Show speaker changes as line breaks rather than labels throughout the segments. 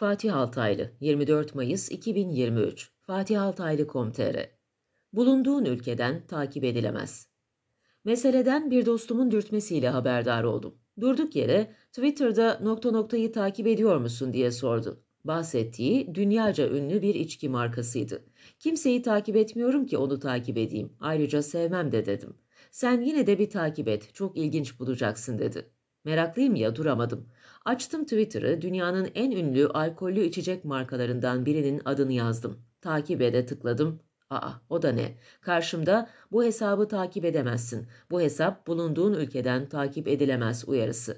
Fatih Altaylı 24 Mayıs 2023 Fatih Altaylı Komtere Bulunduğun ülkeden takip edilemez. Meseleden bir dostumun dürtmesiyle haberdar oldum. Durduk yere Twitter'da nokta noktayı takip ediyor musun diye sordu. Bahsettiği dünyaca ünlü bir içki markasıydı. Kimseyi takip etmiyorum ki onu takip edeyim. Ayrıca sevmem de dedim. Sen yine de bir takip et. Çok ilginç bulacaksın dedi. Meraklıyım ya duramadım. Açtım Twitter'ı, dünyanın en ünlü alkollü içecek markalarından birinin adını yazdım. Takibe de tıkladım. Aa, o da ne? Karşımda bu hesabı takip edemezsin. Bu hesap bulunduğun ülkeden takip edilemez uyarısı.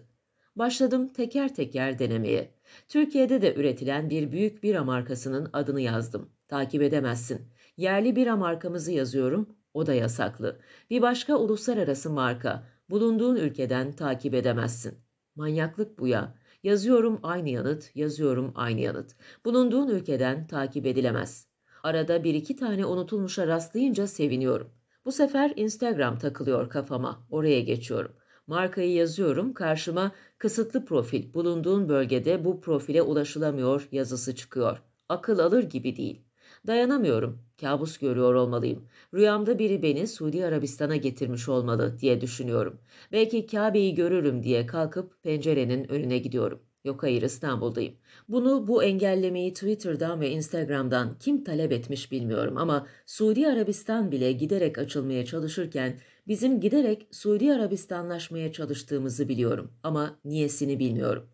Başladım teker teker denemeye. Türkiye'de de üretilen bir büyük bira markasının adını yazdım. Takip edemezsin. Yerli bira markamızı yazıyorum. O da yasaklı. Bir başka uluslararası marka bulunduğun ülkeden takip edemezsin. Manyaklık bu ya. Yazıyorum aynı yanıt, yazıyorum aynı yanıt. Bulunduğun ülkeden takip edilemez. Arada bir iki tane unutulmuşa rastlayınca seviniyorum. Bu sefer Instagram takılıyor kafama, oraya geçiyorum. Markayı yazıyorum, karşıma kısıtlı profil, bulunduğun bölgede bu profile ulaşılamıyor yazısı çıkıyor. Akıl alır gibi değil. Dayanamıyorum. Kabus görüyor olmalıyım. Rüyamda biri beni Suudi Arabistan'a getirmiş olmalı diye düşünüyorum. Belki Kabe'yi görürüm diye kalkıp pencerenin önüne gidiyorum. Yok hayır İstanbul'dayım. Bunu bu engellemeyi Twitter'dan ve Instagram'dan kim talep etmiş bilmiyorum ama Suudi Arabistan bile giderek açılmaya çalışırken bizim giderek Suudi Arabistanlaşmaya çalıştığımızı biliyorum ama niyesini bilmiyorum.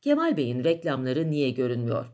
Kemal Bey'in reklamları niye görünmüyor?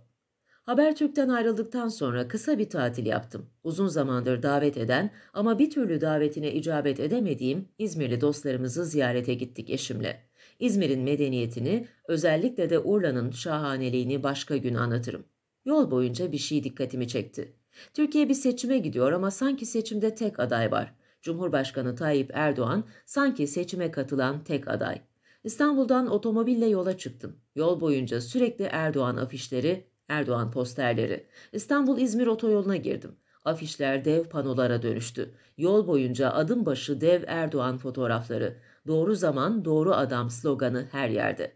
Habertürk'ten ayrıldıktan sonra kısa bir tatil yaptım. Uzun zamandır davet eden ama bir türlü davetine icabet edemediğim İzmirli dostlarımızı ziyarete gittik eşimle. İzmir'in medeniyetini, özellikle de Urla'nın şahaneliğini başka gün anlatırım. Yol boyunca bir şey dikkatimi çekti. Türkiye bir seçime gidiyor ama sanki seçimde tek aday var. Cumhurbaşkanı Tayyip Erdoğan sanki seçime katılan tek aday. İstanbul'dan otomobille yola çıktım. Yol boyunca sürekli Erdoğan afişleri Erdoğan posterleri. İstanbul-İzmir otoyoluna girdim. Afişler dev panolara dönüştü. Yol boyunca adım başı dev Erdoğan fotoğrafları. Doğru zaman doğru adam sloganı her yerde.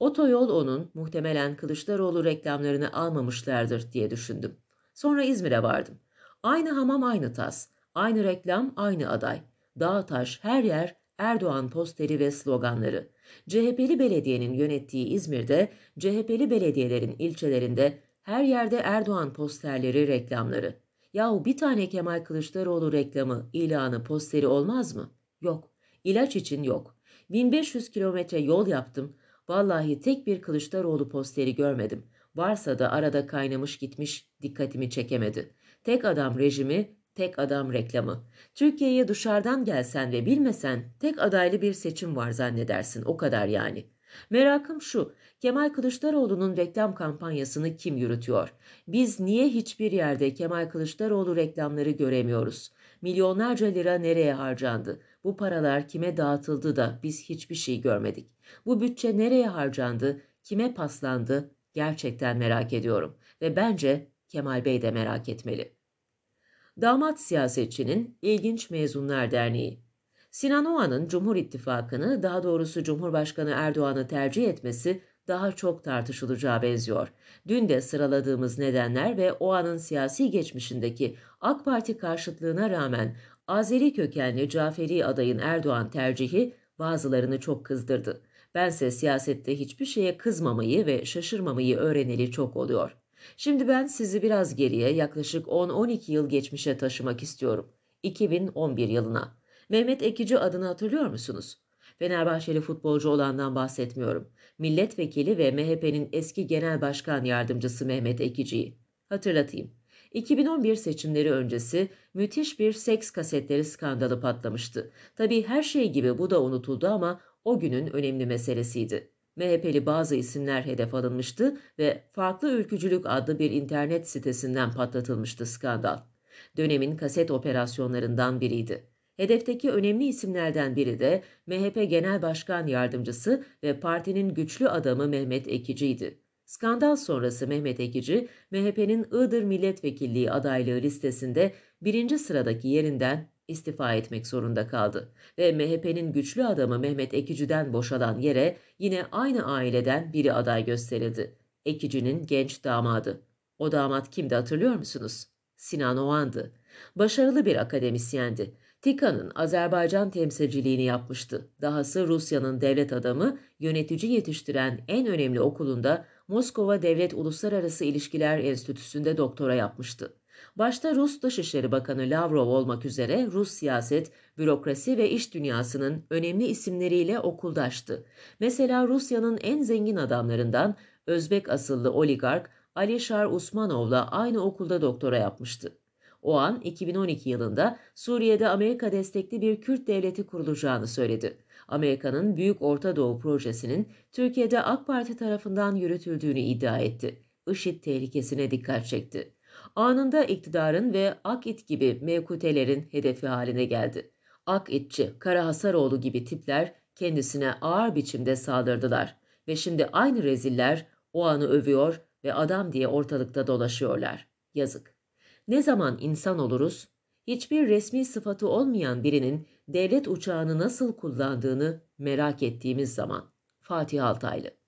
Otoyol onun muhtemelen Kılıçdaroğlu reklamlarını almamışlardır diye düşündüm. Sonra İzmir'e vardım. Aynı hamam aynı tas, aynı reklam aynı aday. Dağ taş her yer Erdoğan posteri ve sloganları. CHP'li belediyenin yönettiği İzmir'de, CHP'li belediyelerin ilçelerinde her yerde Erdoğan posterleri, reklamları. Yahu bir tane Kemal Kılıçdaroğlu reklamı, ilanı, posteri olmaz mı? Yok. İlaç için yok. 1500 kilometre yol yaptım. Vallahi tek bir Kılıçdaroğlu posteri görmedim. Varsa da arada kaynamış gitmiş, dikkatimi çekemedi. Tek adam rejimi tek adam reklamı. Türkiye'ye dışarıdan gelsen ve bilmesen tek adaylı bir seçim var zannedersin o kadar yani. Merakım şu, Kemal Kılıçdaroğlu'nun reklam kampanyasını kim yürütüyor? Biz niye hiçbir yerde Kemal Kılıçdaroğlu reklamları göremiyoruz? Milyonlarca lira nereye harcandı? Bu paralar kime dağıtıldı da biz hiçbir şey görmedik. Bu bütçe nereye harcandı? Kime paslandı? Gerçekten merak ediyorum ve bence Kemal Bey de merak etmeli. Damat Siyasetçinin İlginç Mezunlar Derneği. Sinan Oğan'ın Cumhur İttifakı'nı daha doğrusu Cumhurbaşkanı Erdoğan'ı tercih etmesi daha çok tartışılacağı benziyor. Dün de sıraladığımız nedenler ve Oğan'ın siyasi geçmişindeki AK Parti karşıtlığına rağmen Azeri kökenli Caferi adayın Erdoğan tercihi bazılarını çok kızdırdı. Bense siyasette hiçbir şeye kızmamayı ve şaşırmamayı öğreneli çok oluyor. Şimdi ben sizi biraz geriye yaklaşık 10-12 yıl geçmişe taşımak istiyorum. 2011 yılına. Mehmet Ekici adını hatırlıyor musunuz? Fenerbahçeli futbolcu olandan bahsetmiyorum. Milletvekili ve MHP'nin eski genel başkan yardımcısı Mehmet Ekici'yi. Hatırlatayım. 2011 seçimleri öncesi müthiş bir seks kasetleri skandalı patlamıştı. Tabii her şey gibi bu da unutuldu ama o günün önemli meselesiydi. MHP'li bazı isimler hedef alınmıştı ve Farklı Ülkücülük adlı bir internet sitesinden patlatılmıştı skandal. Dönemin kaset operasyonlarından biriydi. Hedefteki önemli isimlerden biri de MHP Genel Başkan Yardımcısı ve partinin güçlü adamı Mehmet Ekici'ydi. Skandal sonrası Mehmet Ekici, MHP'nin Iğdır Milletvekilliği adaylığı listesinde birinci sıradaki yerinden istifa etmek zorunda kaldı ve MHP'nin güçlü adamı Mehmet Ekici'den boşalan yere yine aynı aileden biri aday gösterildi. Ekici'nin genç damadı. O damat kimdi hatırlıyor musunuz? Sinan Oğan'dı. Başarılı bir akademisyendi. Tika'nın Azerbaycan temsilciliğini yapmıştı. Dahası Rusya'nın devlet adamı, yönetici yetiştiren en önemli okulunda Moskova Devlet Uluslararası İlişkiler Enstitüsü'nde doktora yapmıştı. Başta Rus Dışişleri Bakanı Lavrov olmak üzere Rus siyaset, bürokrasi ve iş dünyasının önemli isimleriyle okuldaştı. Mesela Rusya'nın en zengin adamlarından Özbek asıllı oligark Alişar Şar Usmanov'la aynı okulda doktora yapmıştı. O an 2012 yılında Suriye'de Amerika destekli bir Kürt devleti kurulacağını söyledi. Amerika'nın Büyük Orta Doğu projesinin Türkiye'de AK Parti tarafından yürütüldüğünü iddia etti. IŞİD tehlikesine dikkat çekti anında iktidarın ve Akit gibi mevkutelerin hedefi haline geldi. Akitçi, Kara Hasaroğlu gibi tipler kendisine ağır biçimde saldırdılar ve şimdi aynı reziller o anı övüyor ve adam diye ortalıkta dolaşıyorlar. Yazık. Ne zaman insan oluruz? Hiçbir resmi sıfatı olmayan birinin devlet uçağını nasıl kullandığını merak ettiğimiz zaman. Fatih Altaylı